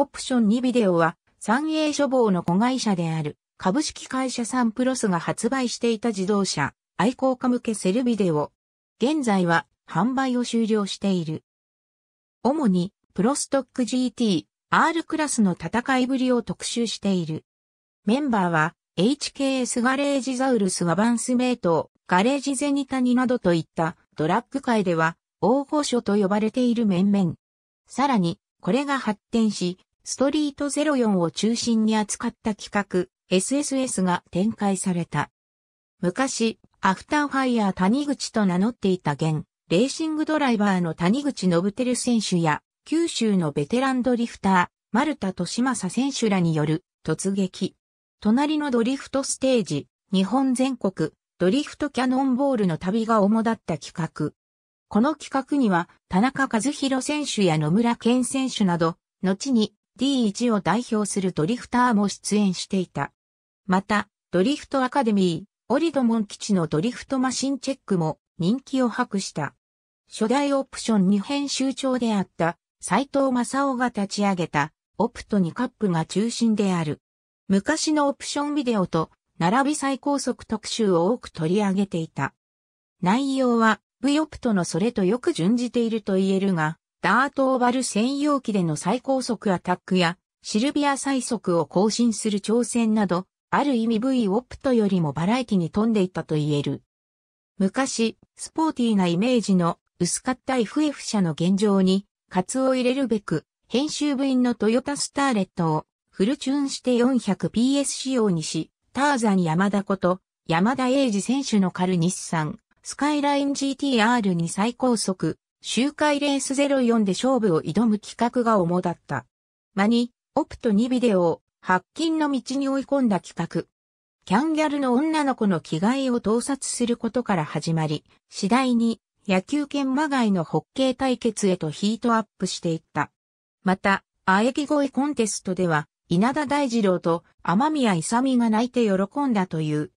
オプション2ビデオは、三栄処方の子会社である、株式会社サンプロスが発売していた自動車、愛好家向けセルビデオ。現在は、販売を終了している。主に、プロストック GT、R クラスの戦いぶりを特集している。メンバーは、HKS ガレージザウルスワバンスメイト、ガレージゼニタニなどといったドラッグ界では、大御所と呼ばれている面々。さらに、これが発展し、ストリート04を中心に扱った企画、SSS が展開された。昔、アフターファイヤー谷口と名乗っていた現、レーシングドライバーの谷口信輝選手や、九州のベテランドリフター、丸田利正選手らによる突撃。隣のドリフトステージ、日本全国、ドリフトキャノンボールの旅が主だった企画。この企画には、田中和弘選手や野村健選手など、後に D1 を代表するドリフターも出演していた。また、ドリフトアカデミー、オリドモン基地のドリフトマシンチェックも人気を博した。初代オプション2編集長であった斎藤正夫が立ち上げたオプト2カップが中心である。昔のオプションビデオと並び最高速特集を多く取り上げていた。内容は V オプトのそれとよく準じていると言えるが、ダートオーバル専用機での最高速アタックや、シルビア最速を更新する挑戦など、ある意味 V オプトよりもバラエティに富んでいたと言える。昔、スポーティーなイメージの薄かった FF 社の現状に、カツを入れるべく、編集部員のトヨタスターレットをフルチューンして 400PS 仕様にし、ターザン山田こと山田英二選手のカル日産スカイライン GTR に最高速周回レース04で勝負を挑む企画が主だった。間に、オプト2ビデオを発金の道に追い込んだ企画。キャンギャルの女の子の着替えを盗撮することから始まり、次第に野球犬まがいのホッケー対決へとヒートアップしていった。また、あえぎ声コンテストでは、稲田大二郎と天宮勇が泣いて喜んだという。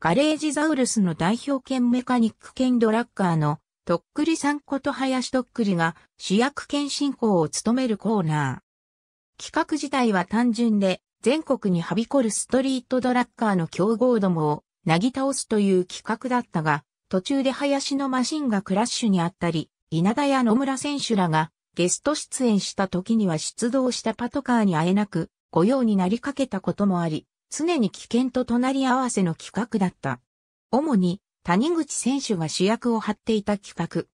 ガレージザウルスの代表兼メカニック兼ドラッカーのとっくりさんこと林とっくりが主役兼進行を務めるコーナー。企画自体は単純で、全国にはびこるストリートドラッカーの強豪どもをなぎ倒すという企画だったが、途中で林のマシンがクラッシュにあったり、稲田や野村選手らがゲスト出演した時には出動したパトカーに会えなく、御用になりかけたこともあり、常に危険と隣り合わせの企画だった。主に谷口選手が主役を張っていた企画。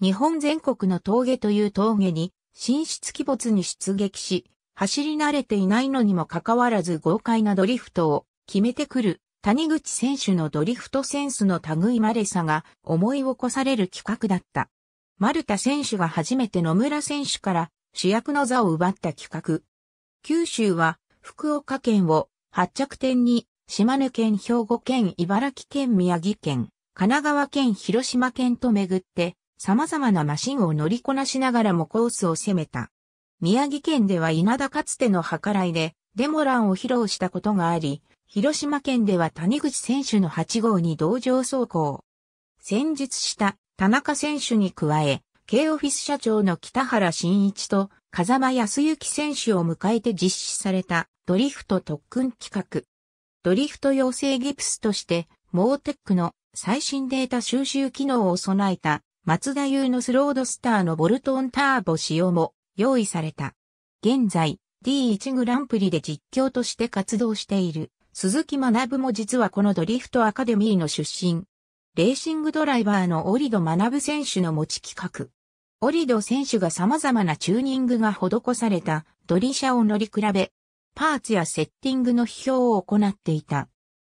日本全国の峠という峠に、神出鬼没に出撃し、走り慣れていないのにもかかわらず豪快なドリフトを決めてくる谷口選手のドリフトセンスの類まれさが思い起こされる企画だった。丸田選手が初めて野村選手から主役の座を奪った企画。九州は福岡県を発着点に島根県、兵庫県、茨城県、宮城県、神奈川県、広島県と巡って、様々なマシンを乗りこなしながらもコースを攻めた。宮城県では稲田かつての計らいで、デモランを披露したことがあり、広島県では谷口選手の8号に同乗走行。先日した田中選手に加え、K オフィス社長の北原慎一と風間康之選手を迎えて実施されたドリフト特訓企画。ドリフト養成ギプスとして、モーテックの最新データ収集機能を備えた、松田優のスロードスターのボルトンターボ仕様も用意された。現在、D1 グランプリで実況として活動している、鈴木学も実はこのドリフトアカデミーの出身。レーシングドライバーのオリド学選手の持ち企画。オリド選手が様々なチューニングが施されたドリャを乗り比べ、パーツやセッティングの批評を行っていた。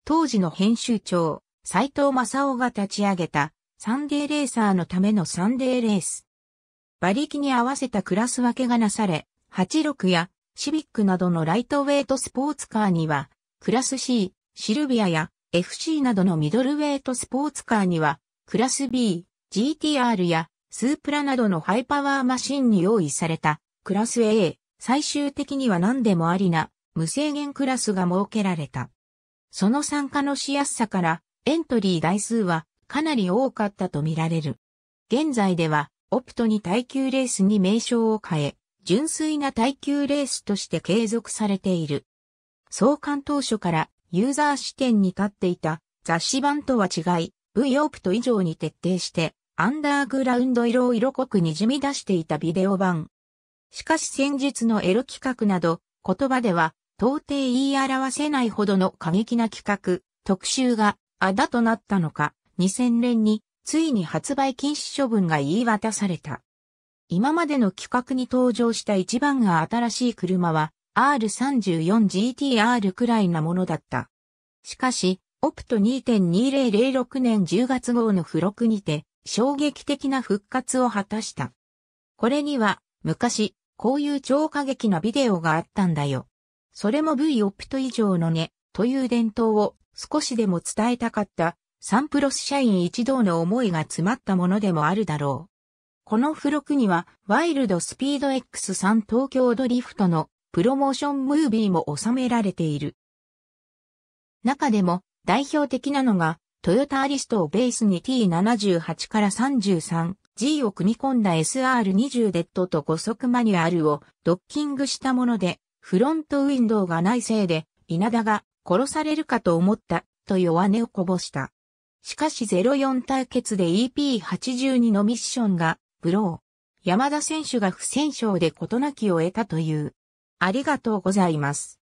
当時の編集長、斎藤正夫が立ち上げたサンデーレーサーのためのサンデーレース。馬力に合わせたクラス分けがなされ、86やシビックなどのライトウェイトスポーツカーには、クラス C、シルビアや FC などのミドルウェイトスポーツカーには、クラス B、GTR やスープラなどのハイパワーマシンに用意されたクラス A、最終的には何でもありな無制限クラスが設けられた。その参加のしやすさからエントリー台数はかなり多かったとみられる。現在ではオプトに耐久レースに名称を変え、純粋な耐久レースとして継続されている。創刊当初からユーザー視点に立っていた雑誌版とは違い、V オプト以上に徹底して、アンダーグラウンド色を色濃く滲み出していたビデオ版、しかし戦術のエロ企画など、言葉では、到底言い表せないほどの過激な企画、特集が、あだとなったのか、2000年に、ついに発売禁止処分が言い渡された。今までの企画に登場した一番が新しい車は、R34GTR くらいなものだった。しかし、オプト2.2006年10月号の付録にて、衝撃的な復活を果たした。これには、昔、こういう超過激なビデオがあったんだよ。それも V オプト以上のね、という伝統を少しでも伝えたかった、サンプロス社員一同の思いが詰まったものでもあるだろう。この付録には、ワイルドスピード X3 東京ドリフトのプロモーションムービーも収められている。中でも、代表的なのが、トヨタアリストをベースに T78 から33、G を組み込んだ SR20 デッドと5速マニュアルをドッキングしたもので、フロントウィンドウがないせいで、稲田が殺されるかと思ったと弱音をこぼした。しかし04対決で EP82 のミッションがブロー。山田選手が不戦勝で事なきを得たという。ありがとうございます。